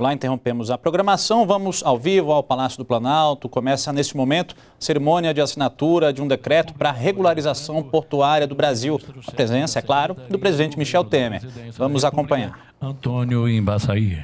Lá interrompemos a programação, vamos ao vivo ao Palácio do Planalto. Começa neste momento a cerimônia de assinatura de um decreto para regularização portuária do Brasil. A presença, é claro, do presidente Michel Temer. Vamos acompanhar. Antônio Embaçaí.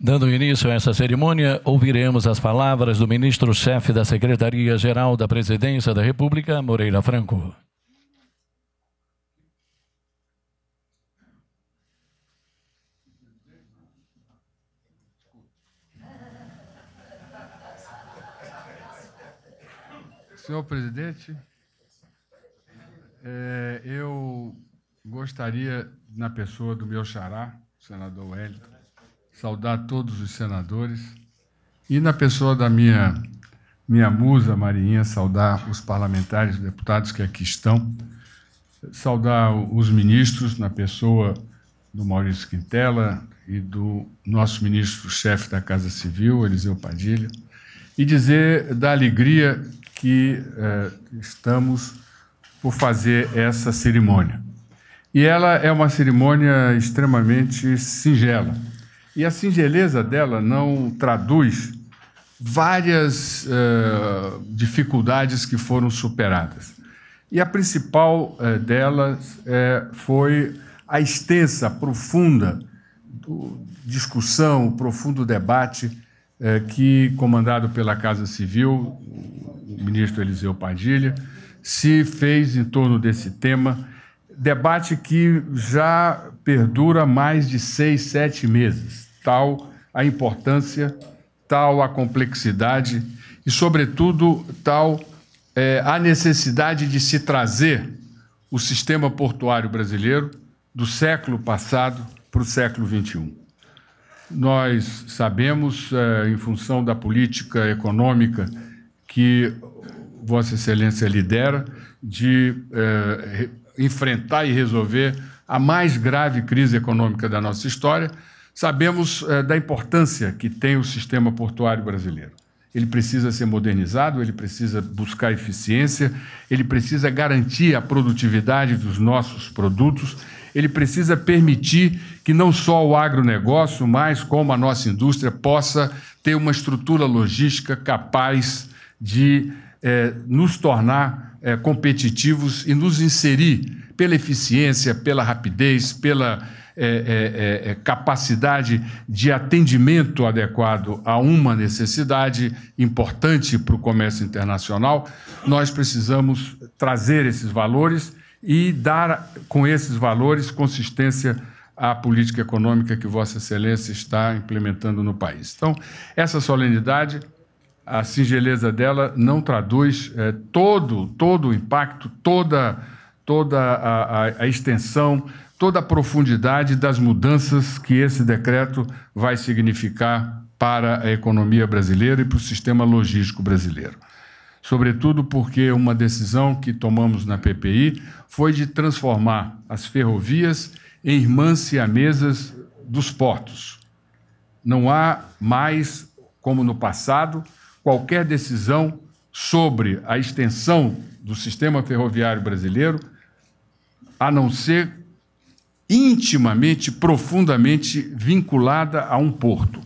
Dando início a essa cerimônia, ouviremos as palavras do ministro-chefe da Secretaria-Geral da Presidência da República, Moreira Franco. Senhor presidente, é, eu gostaria, na pessoa do meu xará, senador Wellington, saudar todos os senadores e, na pessoa da minha, minha musa, Marinha, saudar os parlamentares, os deputados que aqui estão, saudar os ministros, na pessoa do Maurício Quintela e do nosso ministro-chefe da Casa Civil, Eliseu Padilha, e dizer da alegria que eh, estamos por fazer essa cerimônia. E ela é uma cerimônia extremamente singela. E a singeleza dela não traduz várias uh, dificuldades que foram superadas. E a principal uh, eh, delas uh, eh, foi a extensa, profunda do, discussão, o profundo debate que, comandado pela Casa Civil, o ministro Eliseu Padilha, se fez em torno desse tema. Debate que já perdura mais de seis, sete meses tal a importância, tal a complexidade e, sobretudo, tal é, a necessidade de se trazer o sistema portuário brasileiro do século passado para o século XXI. Nós sabemos, é, em função da política econômica que Vossa Excelência lidera, de é, enfrentar e resolver a mais grave crise econômica da nossa história, Sabemos eh, da importância que tem o sistema portuário brasileiro. Ele precisa ser modernizado, ele precisa buscar eficiência, ele precisa garantir a produtividade dos nossos produtos, ele precisa permitir que não só o agronegócio, mas como a nossa indústria possa ter uma estrutura logística capaz de eh, nos tornar eh, competitivos e nos inserir pela eficiência, pela rapidez, pela é, é, é, é, capacidade de atendimento adequado a uma necessidade importante para o comércio internacional, nós precisamos trazer esses valores e dar com esses valores consistência à política econômica que Vossa Excelência está implementando no país. Então, essa solenidade a singeleza dela não traduz é, todo, todo o impacto, toda, toda a, a, a extensão toda a profundidade das mudanças que esse decreto vai significar para a economia brasileira e para o sistema logístico brasileiro. Sobretudo porque uma decisão que tomamos na PPI foi de transformar as ferrovias em irmãs siamesas dos portos. Não há mais, como no passado, qualquer decisão sobre a extensão do sistema ferroviário brasileiro, a não ser intimamente, profundamente vinculada a um porto.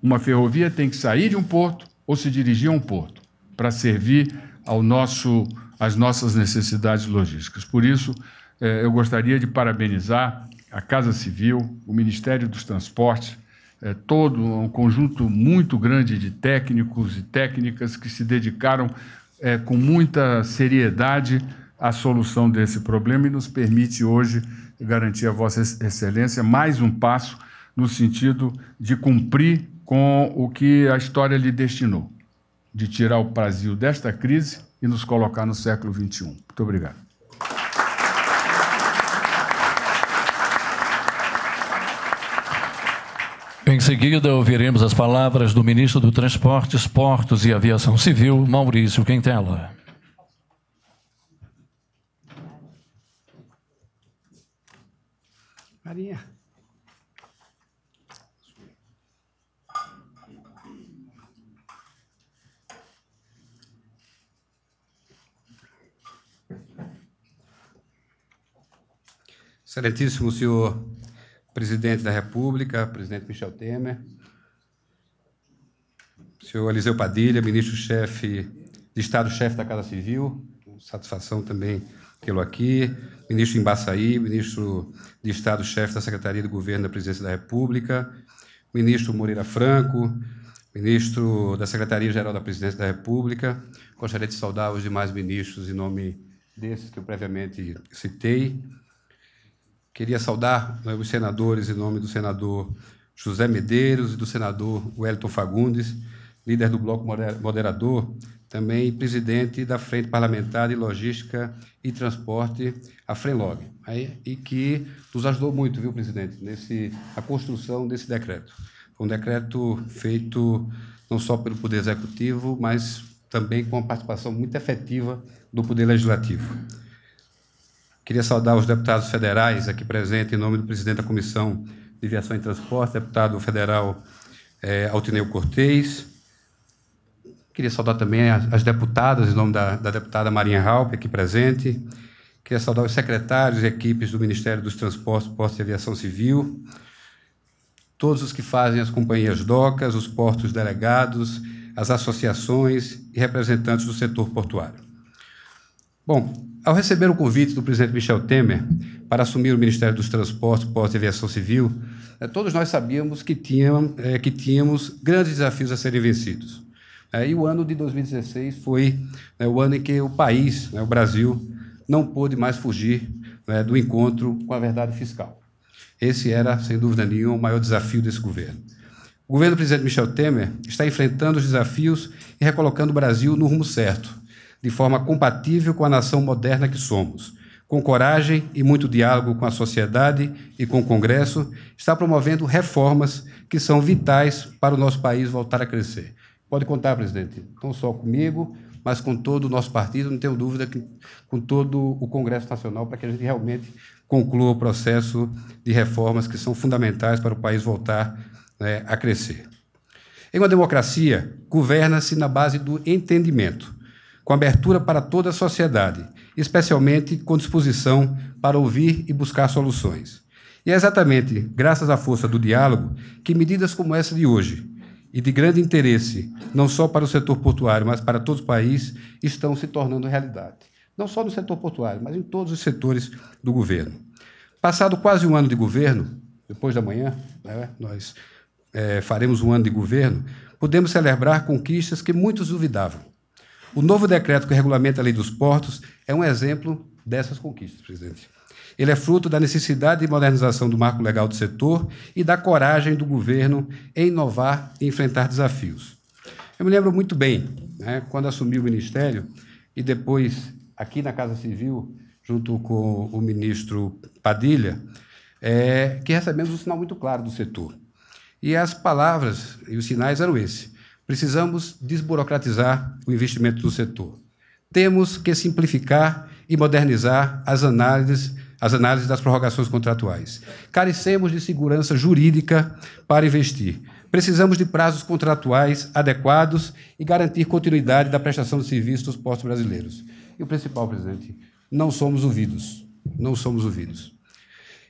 Uma ferrovia tem que sair de um porto ou se dirigir a um porto para servir ao nosso, às nossas necessidades logísticas. Por isso, eh, eu gostaria de parabenizar a Casa Civil, o Ministério dos Transportes, eh, todo um conjunto muito grande de técnicos e técnicas que se dedicaram eh, com muita seriedade à solução desse problema e nos permite hoje garantir a Vossa Excelência mais um passo no sentido de cumprir com o que a história lhe destinou, de tirar o Brasil desta crise e nos colocar no século XXI. Muito obrigado. Em seguida, ouviremos as palavras do ministro do Transportes, Portos e Aviação Civil, Maurício Quintela. Marinha. Excelentíssimo senhor presidente da República, presidente Michel Temer, senhor Eliseu Padilha, ministro-chefe de Estado-chefe da Casa Civil, satisfação também tê aqui. Ministro Embaçaí, ministro de Estado-chefe da Secretaria do Governo da Presidência da República, ministro Moreira Franco, ministro da Secretaria-Geral da Presidência da República. Gostaria de saudar os demais ministros em nome desses que eu previamente citei. Queria saudar né, os senadores em nome do senador José Medeiros e do senador Wellington Fagundes, líder do bloco moderador também presidente da Frente Parlamentar de Logística e Transporte, a FRENLOG, aí, e que nos ajudou muito, viu, presidente, nesse, a construção desse decreto. Foi um decreto feito não só pelo Poder Executivo, mas também com a participação muito efetiva do Poder Legislativo. Queria saudar os deputados federais aqui presentes, em nome do presidente da Comissão de Viação e Transporte, deputado federal é, Altineu Cortez, Queria saudar também as deputadas, em nome da, da deputada Marinha Halpe, aqui presente. Queria saudar os secretários e equipes do Ministério dos Transportes, Portos e Aviação Civil, todos os que fazem as companhias docas, os portos delegados, as associações e representantes do setor portuário. Bom, ao receber o convite do presidente Michel Temer para assumir o Ministério dos Transportes, Portos e Aviação Civil, eh, todos nós sabíamos que, tínhamos, eh, que tínhamos grandes desafios a serem vencidos. É, e o ano de 2016 foi né, o ano em que o país, né, o Brasil, não pôde mais fugir né, do encontro com a verdade fiscal. Esse era, sem dúvida nenhuma, o maior desafio desse governo. O governo do presidente Michel Temer está enfrentando os desafios e recolocando o Brasil no rumo certo, de forma compatível com a nação moderna que somos. Com coragem e muito diálogo com a sociedade e com o Congresso, está promovendo reformas que são vitais para o nosso país voltar a crescer. Pode contar, presidente, não só comigo, mas com todo o nosso partido, não tenho dúvida que com todo o Congresso Nacional, para que a gente realmente conclua o processo de reformas que são fundamentais para o país voltar né, a crescer. Em uma democracia, governa-se na base do entendimento, com abertura para toda a sociedade, especialmente com disposição para ouvir e buscar soluções. E é exatamente graças à força do diálogo que medidas como essa de hoje, e de grande interesse, não só para o setor portuário, mas para todo o país, estão se tornando realidade. Não só no setor portuário, mas em todos os setores do governo. Passado quase um ano de governo, depois da manhã, né, nós é, faremos um ano de governo, podemos celebrar conquistas que muitos duvidavam. O novo decreto que regulamenta a lei dos portos é um exemplo dessas conquistas, presidente. Ele é fruto da necessidade de modernização do marco legal do setor e da coragem do governo em inovar e enfrentar desafios. Eu me lembro muito bem, né, quando assumi o ministério e depois aqui na Casa Civil, junto com o ministro Padilha, é, que recebemos um sinal muito claro do setor. E as palavras e os sinais eram esse: precisamos desburocratizar o investimento do setor temos que simplificar e modernizar as análises, as análises das prorrogações contratuais. Carecemos de segurança jurídica para investir. Precisamos de prazos contratuais adequados e garantir continuidade da prestação de serviços dos postos brasileiros. E o principal, presidente, não somos ouvidos. Não somos ouvidos.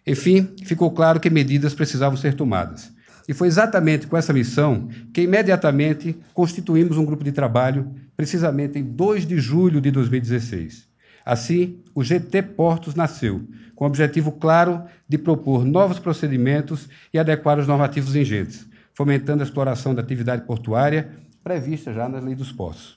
Enfim, ficou claro que medidas precisavam ser tomadas. E foi exatamente com essa missão que imediatamente constituímos um grupo de trabalho, precisamente em 2 de julho de 2016. Assim, o GT Portos nasceu, com o objetivo claro de propor novos procedimentos e adequar os normativos ingentes, fomentando a exploração da atividade portuária prevista já na Lei dos Portos.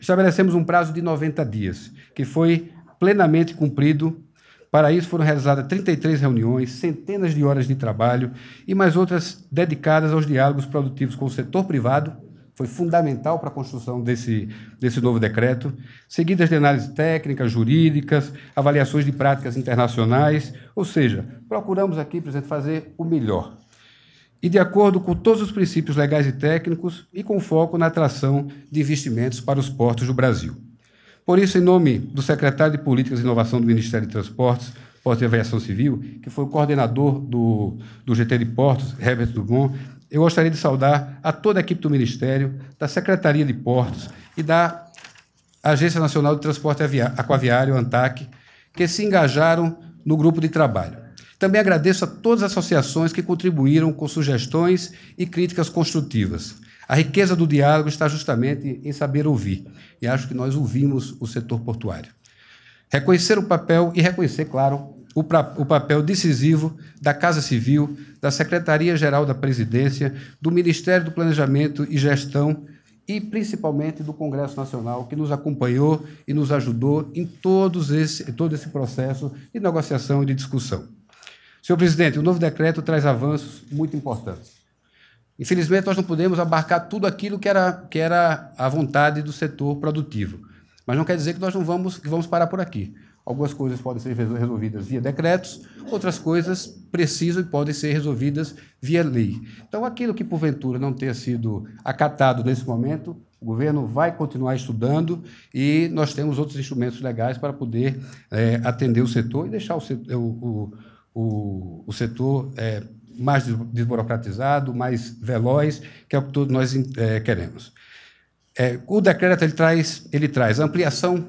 Estabelecemos um prazo de 90 dias, que foi plenamente cumprido para isso foram realizadas 33 reuniões, centenas de horas de trabalho e mais outras dedicadas aos diálogos produtivos com o setor privado, foi fundamental para a construção desse, desse novo decreto, seguidas de análises técnicas, jurídicas, avaliações de práticas internacionais, ou seja, procuramos aqui, presidente, fazer o melhor. E de acordo com todos os princípios legais e técnicos e com foco na atração de investimentos para os portos do Brasil. Por isso, em nome do secretário de Políticas e Inovação do Ministério de Transportes, Portos e Aviação Civil, que foi o coordenador do, do GT de Portos, Herbert Dugon, eu gostaria de saudar a toda a equipe do Ministério, da Secretaria de Portos e da Agência Nacional de Transporte Aquaviário, ANTAC, que se engajaram no grupo de trabalho. Também agradeço a todas as associações que contribuíram com sugestões e críticas construtivas. A riqueza do diálogo está justamente em saber ouvir. E acho que nós ouvimos o setor portuário. Reconhecer o papel e reconhecer, claro, o, pra, o papel decisivo da Casa Civil, da Secretaria-Geral da Presidência, do Ministério do Planejamento e Gestão e principalmente do Congresso Nacional, que nos acompanhou e nos ajudou em todos esse, todo esse processo de negociação e de discussão. Senhor presidente, o novo decreto traz avanços muito importantes. Infelizmente, nós não podemos abarcar tudo aquilo que era, que era a vontade do setor produtivo. Mas não quer dizer que nós não vamos, que vamos parar por aqui. Algumas coisas podem ser resolvidas via decretos, outras coisas precisam e podem ser resolvidas via lei. Então, aquilo que porventura não tenha sido acatado nesse momento, o governo vai continuar estudando e nós temos outros instrumentos legais para poder é, atender o setor e deixar o setor, o, o, o, setor é, mais desburocratizado, mais veloz, que é o que todos nós é, queremos. É, o decreto ele traz, ele traz ampliação. Vou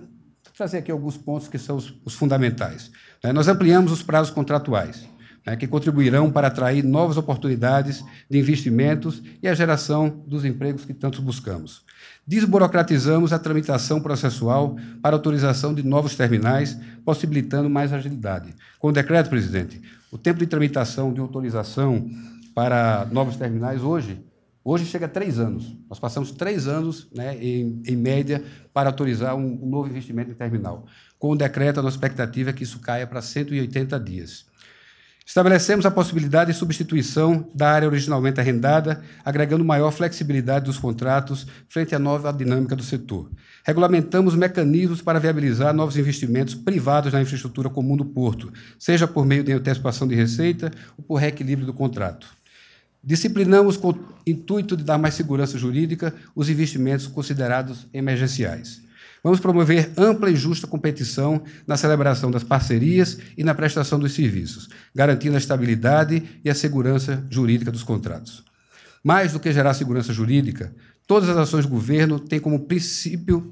trazer aqui alguns pontos que são os, os fundamentais. Né? Nós ampliamos os prazos contratuais, né? que contribuirão para atrair novas oportunidades de investimentos e a geração dos empregos que tantos buscamos. Desburocratizamos a tramitação processual para autorização de novos terminais, possibilitando mais agilidade. Com o decreto, presidente, o tempo de tramitação de autorização para novos terminais hoje, hoje chega a três anos. Nós passamos três anos, né, em, em média, para autorizar um, um novo investimento em terminal. Com o decreto, a nossa expectativa é que isso caia para 180 dias. Estabelecemos a possibilidade de substituição da área originalmente arrendada, agregando maior flexibilidade dos contratos frente à nova dinâmica do setor. Regulamentamos mecanismos para viabilizar novos investimentos privados na infraestrutura comum do porto, seja por meio de antecipação de receita ou por reequilíbrio do contrato. Disciplinamos com o intuito de dar mais segurança jurídica os investimentos considerados emergenciais. Vamos promover ampla e justa competição na celebração das parcerias e na prestação dos serviços, garantindo a estabilidade e a segurança jurídica dos contratos. Mais do que gerar segurança jurídica, todas as ações do governo têm como princípio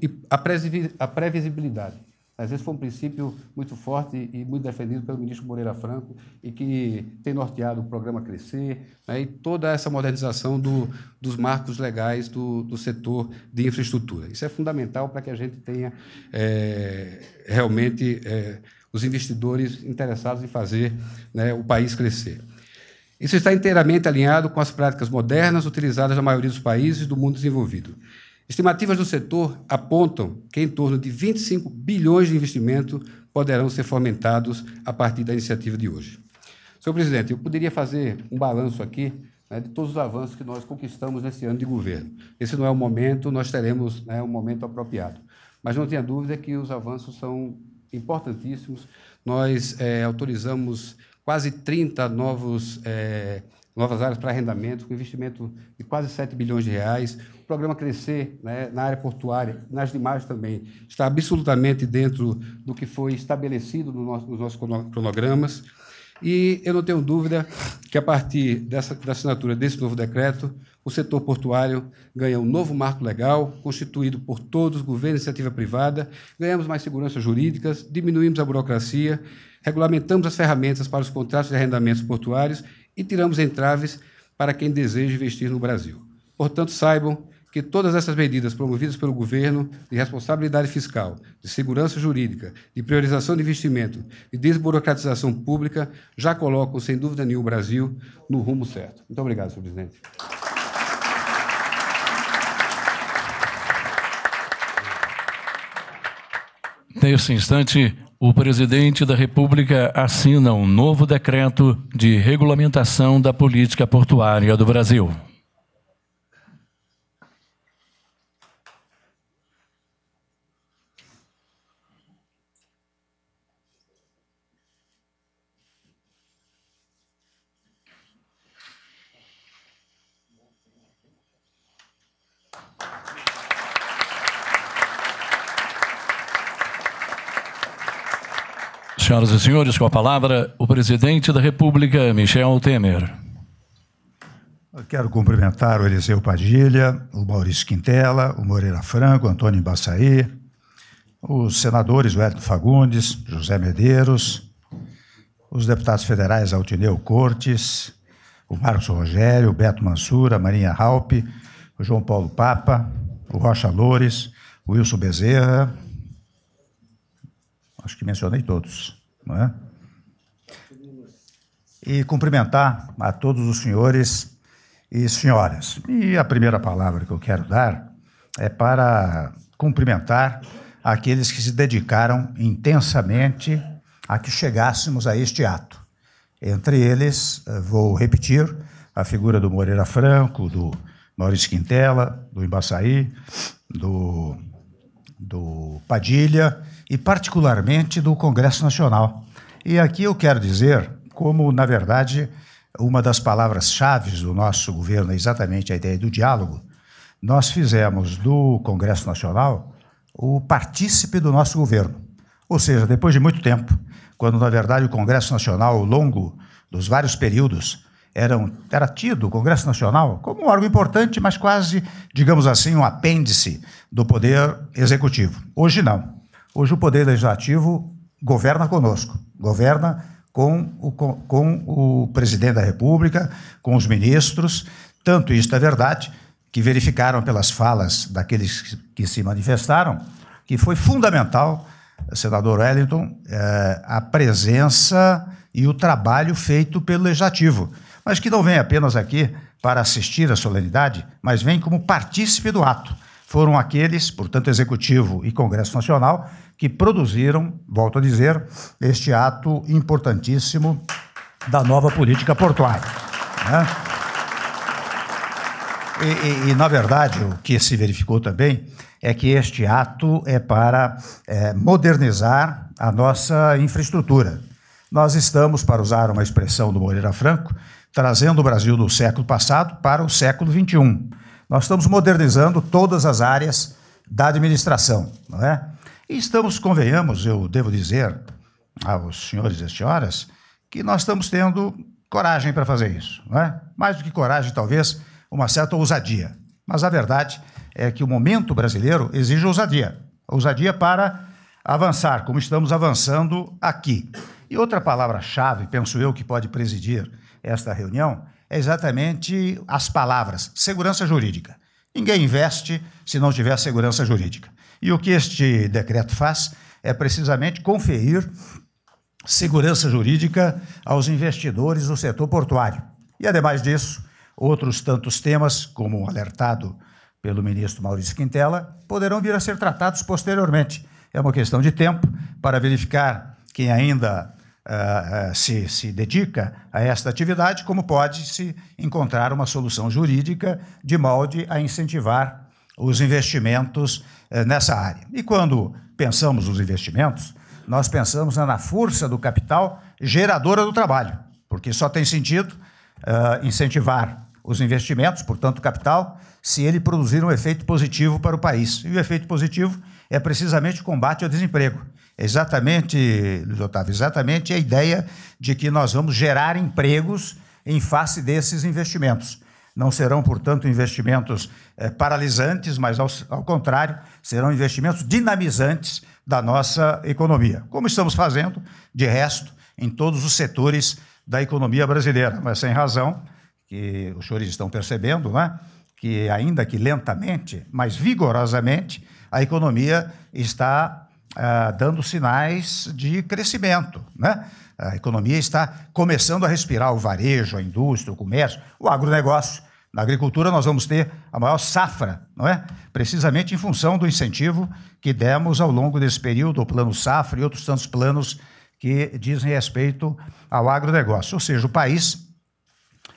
a previsibilidade às vezes foi um princípio muito forte e muito defendido pelo ministro Moreira Franco e que tem norteado o programa Crescer né, e toda essa modernização do, dos marcos legais do, do, setor de infraestrutura. Isso é fundamental para que a gente tenha é, realmente é, os investidores interessados em fazer né, o país crescer. Isso está inteiramente alinhado com as práticas modernas utilizadas na maioria dos países do mundo desenvolvido. Estimativas do setor apontam que em torno de 25 bilhões de investimento poderão ser fomentados a partir da iniciativa de hoje. Senhor presidente, eu poderia fazer um balanço aqui né, de todos os avanços que nós conquistamos nesse ano de governo. Esse não é o momento, nós teremos né, um momento apropriado. Mas não tenha dúvida que os avanços são importantíssimos. Nós é, autorizamos quase 30 novos. É, novas áreas para arrendamento, com investimento de quase 7 bilhões de reais. O programa Crescer, né, na área portuária, nas demais também, está absolutamente dentro do que foi estabelecido no nosso, nos nossos cronogramas. E eu não tenho dúvida que, a partir dessa, da assinatura desse novo decreto, o setor portuário ganha um novo marco legal, constituído por todos, governo e iniciativa privada, ganhamos mais seguranças jurídicas, diminuímos a burocracia, regulamentamos as ferramentas para os contratos de arrendamentos portuários e tiramos entraves para quem deseja investir no Brasil. Portanto, saibam que todas essas medidas promovidas pelo governo de responsabilidade fiscal, de segurança jurídica, de priorização de investimento e desburocratização pública já colocam, sem dúvida nenhuma, o Brasil no rumo certo. Muito obrigado, senhor presidente. Nesse instante, o presidente da República assina um novo decreto de regulamentação da política portuária do Brasil. Senhoras e senhores, com a palavra, o presidente da República, Michel Temer. Eu quero cumprimentar o Eliseu Padilha, o Maurício Quintela, o Moreira Franco, Antônio Embaçaí, os senadores Wellington Fagundes, José Medeiros, os deputados federais Altineu Cortes, o Marcos Rogério, o Beto Mansura, a Marinha Halpe, o João Paulo Papa, o Rocha Loures, o Wilson Bezerra, acho que mencionei todos. É? E cumprimentar a todos os senhores e senhoras. E a primeira palavra que eu quero dar é para cumprimentar aqueles que se dedicaram intensamente a que chegássemos a este ato. Entre eles, eh, vou repetir a figura do Moreira Franco, do Maurício Quintela, do Embaçaí, do, do Padilha e, particularmente, do Congresso Nacional. E aqui eu quero dizer como, na verdade, uma das palavras-chave do nosso governo é exatamente a ideia do diálogo. Nós fizemos do Congresso Nacional o partícipe do nosso governo. Ou seja, depois de muito tempo, quando, na verdade, o Congresso Nacional, ao longo dos vários períodos, era, era tido, o Congresso Nacional, como um órgão importante, mas quase, digamos assim, um apêndice do poder executivo. Hoje não. Hoje o Poder Legislativo governa conosco, governa com o, com, o presidente da República, com os ministros. Tanto isso é verdade que verificaram pelas falas daqueles que se manifestaram que foi fundamental, senador Wellington, eh, a presença e o trabalho feito pelo Legislativo, mas que não vem apenas aqui para assistir à solenidade, mas vem como partícipe do ato foram aqueles, portanto, Executivo e Congresso Nacional, que produziram, volto a dizer, este ato importantíssimo da nova política portuária. Né? E, e, e, na verdade, o que se verificou também é que este ato é para é, modernizar a nossa infraestrutura. Nós estamos, para usar uma expressão do Moreira Franco, trazendo o Brasil do século passado para o século XXI. Nós estamos modernizando todas as áreas da administração, não é? E estamos, convenhamos, eu devo dizer aos senhores e senhoras, que nós estamos tendo coragem para fazer isso, não é? Mais do que coragem, talvez, uma certa ousadia. Mas a verdade é que o momento brasileiro exige ousadia. Ousadia para avançar, como estamos avançando aqui. E outra palavra-chave, penso eu, que pode presidir esta reunião é exatamente as palavras: segurança jurídica. Ninguém investe se não tiver segurança jurídica. E o que este decreto faz é precisamente conferir segurança jurídica aos investidores do setor portuário. E, ademais disso, outros tantos temas, como alertado pelo ministro Maurício Quintela, poderão vir a ser tratados posteriormente. É uma questão de tempo para verificar quem ainda ah, ah, se, se dedica a esta atividade, como pode-se encontrar uma solução jurídica de molde a incentivar os investimentos eh, nessa área. E quando pensamos nos investimentos, nós pensamos na força do capital geradora do trabalho, porque só tem sentido ah, incentivar os investimentos, portanto, capital, se ele produzir um efeito positivo para o país. E o efeito positivo é precisamente o combate ao desemprego. Exatamente, Luiz Otávio, exatamente a ideia de que nós vamos gerar empregos em face desses investimentos. Não serão, portanto, investimentos eh, paralisantes, mas, ao, ao, contrário, serão investimentos dinamizantes da nossa economia, como estamos fazendo, de resto, em todos os setores da economia brasileira. Mas sem razão, que os senhores estão percebendo, né? que ainda que lentamente, mas vigorosamente, a economia está ah, dando sinais de crescimento. Né? A economia está começando a respirar o varejo, a indústria, o comércio, o agronegócio. Na agricultura, nós vamos ter a maior safra, não é? Precisamente em função do incentivo que demos ao longo desse período, o plano safra e outros tantos planos que dizem respeito ao agronegócio. Ou seja, o país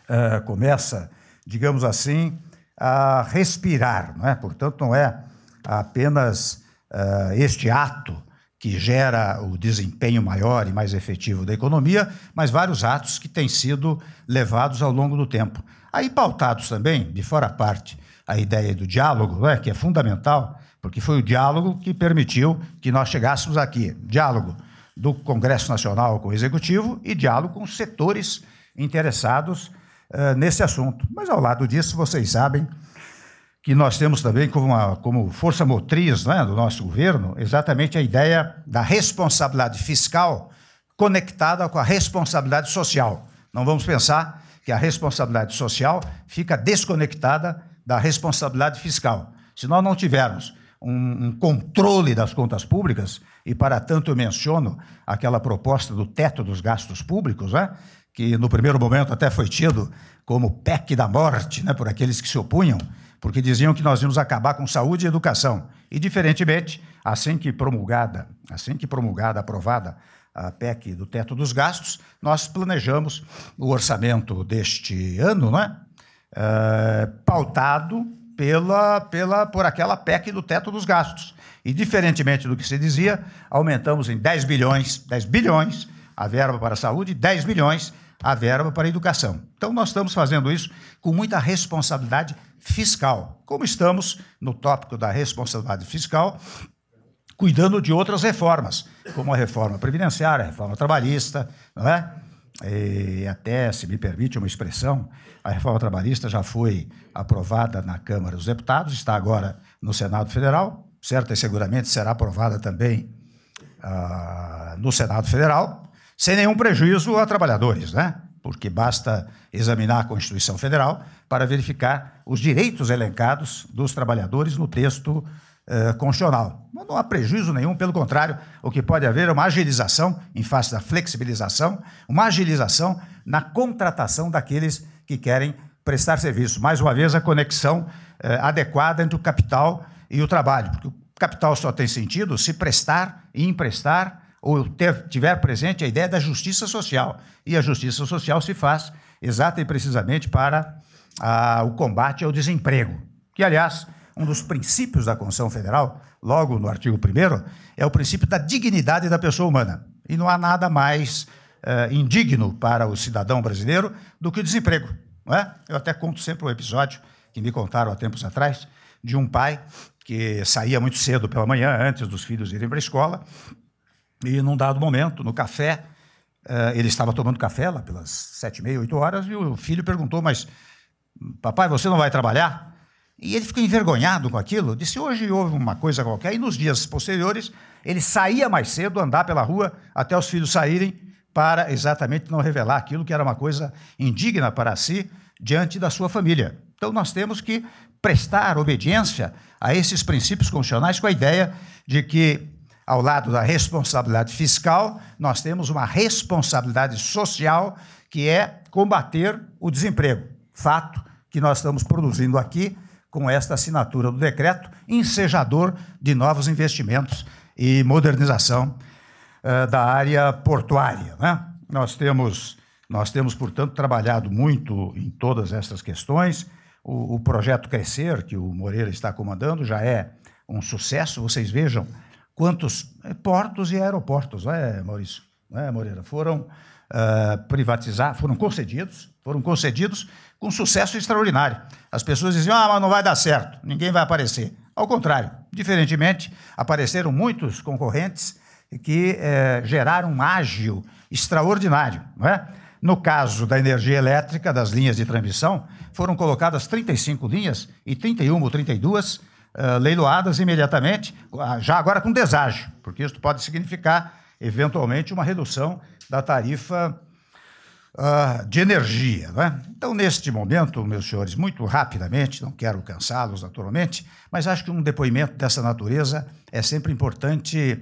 uh, começa, digamos assim, a respirar, não é? Portanto, não é apenas uh, este ato que gera o desempenho maior e mais efetivo da economia, mas vários atos que têm sido levados ao longo do tempo. Aí pautados também, de fora parte, a ideia do diálogo, né, que é fundamental, porque foi o diálogo que permitiu que nós chegássemos aqui. Diálogo do Congresso Nacional com o Executivo e diálogo com os setores interessados uh, nesse assunto. Mas ao lado disso, vocês sabem, que nós temos também como, uma, como força motriz né, do nosso governo, exatamente a ideia da responsabilidade fiscal conectada com a responsabilidade social. Não vamos pensar que a responsabilidade social fica desconectada da responsabilidade fiscal. Se nós não tivermos um, um controle das contas públicas, e para tanto eu menciono aquela proposta do teto dos gastos públicos, né, que no primeiro momento até foi tido como PEC da morte, né, por aqueles que se opunham, porque diziam que nós íamos acabar com saúde e educação. E, diferentemente, assim que promulgada, assim que promulgada, aprovada a PEC do teto dos gastos, nós planejamos o orçamento deste ano, né? É, eh, pautado pela, pela, por aquela PEC do teto dos gastos. E, diferentemente do que se dizia, aumentamos em 10 bilhões, 10 bilhões a verba para a saúde, 10 bilhões a verba para a educação. Então, nós estamos fazendo isso com muita responsabilidade fiscal, como estamos no tópico da responsabilidade fiscal, cuidando de outras reformas, como a reforma previdenciária, a reforma trabalhista, não é? E até, se me permite uma expressão, a reforma trabalhista já foi aprovada na Câmara dos Deputados, está agora no Senado Federal, certo? E seguramente será aprovada também ah, no Senado Federal sem nenhum prejuízo a trabalhadores, né? porque basta examinar a Constituição Federal para verificar os direitos elencados dos trabalhadores no texto eh, constitucional. Mas não há prejuízo nenhum, pelo contrário, o que pode haver é uma agilização em face da flexibilização, uma agilização na contratação daqueles que querem prestar serviço. Mais uma vez, a conexão eh, adequada entre o capital e o trabalho, porque o capital só tem sentido se prestar e emprestar ou ter, tiver presente a ideia da justiça social. E a justiça social se faz exata e precisamente para o combate ao desemprego, que, aliás, um dos princípios da Constituição Federal, logo no artigo 1, é o princípio da dignidade da pessoa humana. E não há nada mais eh, indigno para o cidadão brasileiro do que o desemprego. Não é? Eu até conto sempre um episódio que me contaram há tempos atrás de um pai que saía muito cedo pela manhã, antes dos filhos irem para a escola, e num dado momento, no café, eh, ele estava tomando café lá pelas sete e meia, oito horas, e o filho perguntou, mas papai, você não vai trabalhar? E ele ficou envergonhado com aquilo, disse, hoje houve uma coisa qualquer, e nos dias posteriores, ele saía mais cedo, andar pela rua, até os filhos saírem, para exatamente não revelar aquilo que era uma coisa indigna para si, diante da sua família. Então, nós temos que prestar obediência a esses princípios constitucionais com a ideia de que ao lado da responsabilidade fiscal, nós temos uma responsabilidade social, que é combater o desemprego. Fato que nós estamos produzindo aqui com esta assinatura do decreto, ensejador de novos investimentos e modernização eh, da área portuária. Né? Nós, temos, nós temos, portanto, trabalhado muito em todas essas questões. O, o projeto Crescer, que o Moreira está comandando, já é um sucesso. Vocês vejam Quantos eh, portos e aeroportos, é, Maurício? É, Moreira? Foram uh, ah, privatizados, foram concedidos, foram concedidos com sucesso extraordinário. As pessoas diziam, ah, mas não vai dar certo, ninguém vai aparecer. Ao contrário, diferentemente, apareceram muitos concorrentes que eh, geraram um ágio extraordinário. Não é? No caso da energia elétrica, das linhas de transmissão, foram colocadas 35 linhas e 31 ou 32 leiloadas imediatamente, ah, já agora com deságio, porque isso pode significar, eventualmente, uma redução da tarifa uh, de energia. Né? Então, neste momento, meus senhores, muito rapidamente, não quero cansá-los naturalmente, mas acho que um depoimento dessa natureza é sempre importante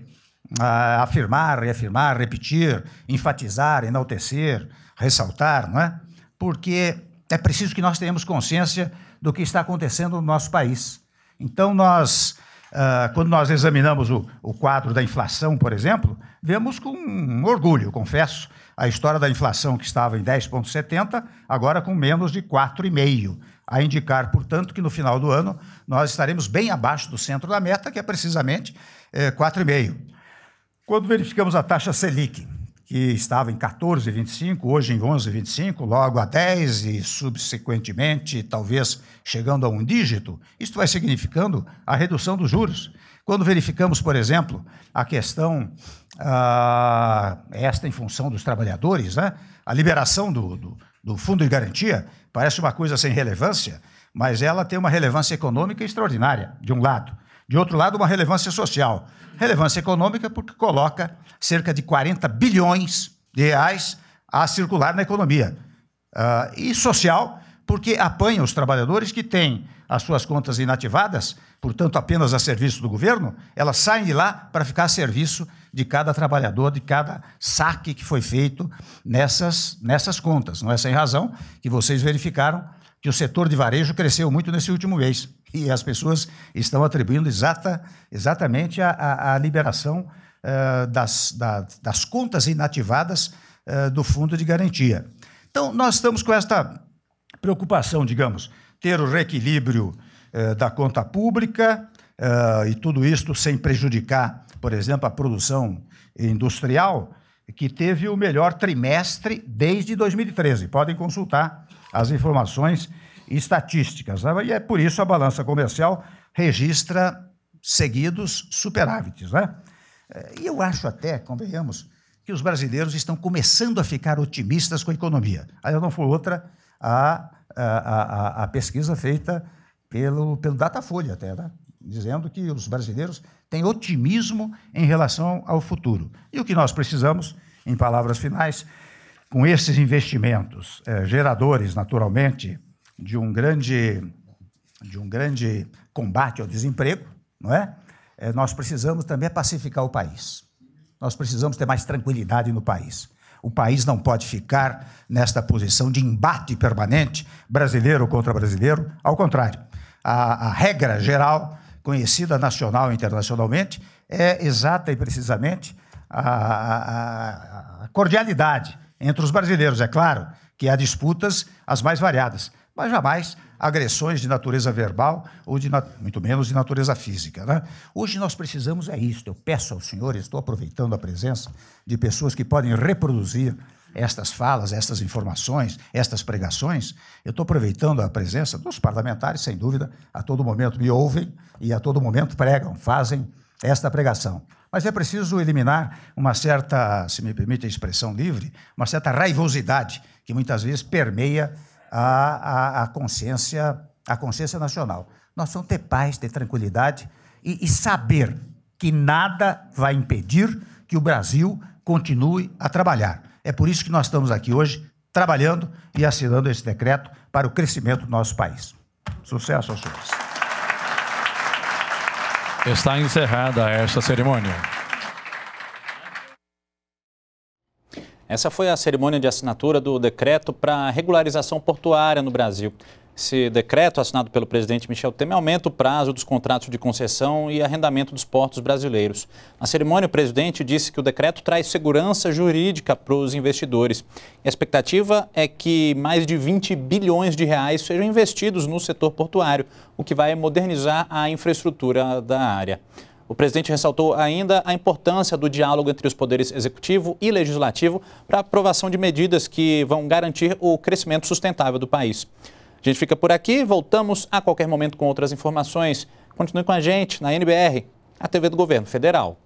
uh, afirmar, reafirmar, repetir, enfatizar, enaltecer, ressaltar, não é? porque é preciso que nós tenhamos consciência do que está acontecendo no nosso país. Então, nós, uh, quando nós examinamos o, o quadro da inflação, por exemplo, vemos com orgulho, confesso, a história da inflação que estava em 10,70, agora com menos de 4,5 a indicar, portanto, que no final do ano nós estaremos bem abaixo do centro da meta, que é precisamente 4,5. Eh, quando verificamos a taxa Selic, que estava em 14,25, hoje em 11,25, logo a 10 e subsequentemente talvez chegando a um dígito, isto vai significando a redução dos juros. Quando verificamos, por exemplo, a questão ah, esta em função dos trabalhadores, né? a liberação do, do, do fundo de garantia parece uma coisa sem relevância, mas ela tem uma relevância econômica extraordinária, de um lado. De outro lado, uma relevância social. Relevância econômica, porque coloca cerca de 40 bilhões de reais a circular na economia. Uh, e social, porque apanha os trabalhadores que têm as suas contas inativadas, portanto, apenas a serviço do governo, elas saem de lá para ficar a serviço de cada trabalhador, de cada saque que foi feito nessas, nessas contas. Não é sem razão que vocês verificaram que o setor de varejo cresceu muito nesse último mês. E as pessoas estão atribuindo exata, exatamente a, a, a liberação uh, das, da, das contas inativadas uh, do fundo de garantia. Então, nós estamos com esta preocupação, digamos, ter o reequilíbrio uh, da conta pública e tudo isto sem prejudicar, por exemplo, a produção industrial, que teve o melhor trimestre desde 2013. Podem consultar as informações e estatísticas. Né? E é por isso a balança comercial registra seguidos superávites. Né? E é, eu acho até, convenhamos, que os brasileiros estão começando a ficar otimistas com a economia. Aí não foi outra a, a, a, a pesquisa feita pelo, pelo Datafolha, até, né? dizendo que os brasileiros têm otimismo em relação ao futuro. E o que nós precisamos, em palavras finais, com esses investimentos é, geradores, naturalmente, de um grande, de um grande combate ao desemprego, não é? é nós precisamos também pacificar o país. Nós precisamos ter mais tranquilidade no país. O país não pode ficar nesta posição de embate permanente, brasileiro contra brasileiro. Ao contrário, a, a regra geral, conhecida nacional e internacionalmente, é exata e precisamente a, a, a cordialidade entre os brasileiros. É claro que há disputas as mais variadas, mas jamais agressões de natureza verbal ou de nat muito menos de natureza física. Né? Hoje nós precisamos é isso. Eu peço aos senhores, estou aproveitando a presença de pessoas que podem reproduzir estas falas, estas informações, estas pregações. Eu estou aproveitando a presença dos parlamentares, sem dúvida, a todo momento me ouvem e a todo momento pregam, fazem esta pregação. Mas é preciso eliminar uma certa, se me permite a expressão livre, uma certa raivosidade que muitas vezes permeia a consciência, a consciência nacional. Nós vamos ter paz, ter tranquilidade e, e saber que nada vai impedir que o Brasil continue a trabalhar. É por isso que nós estamos aqui hoje trabalhando e assinando esse decreto para o crescimento do nosso país. Sucesso aos senhores. Está encerrada esta cerimônia. Essa foi a cerimônia de assinatura do decreto para regularização portuária no Brasil. Esse decreto, assinado pelo presidente Michel Temer, aumenta o prazo dos contratos de concessão e arrendamento dos portos brasileiros. Na cerimônia, o presidente disse que o decreto traz segurança jurídica para os investidores. E a expectativa é que mais de 20 bilhões de reais sejam investidos no setor portuário, o que vai modernizar a infraestrutura da área. O presidente ressaltou ainda a importância do diálogo entre os poderes executivo e legislativo para a aprovação de medidas que vão garantir o crescimento sustentável do país. A gente fica por aqui, voltamos a qualquer momento com outras informações. Continue com a gente na NBR, a TV do Governo Federal.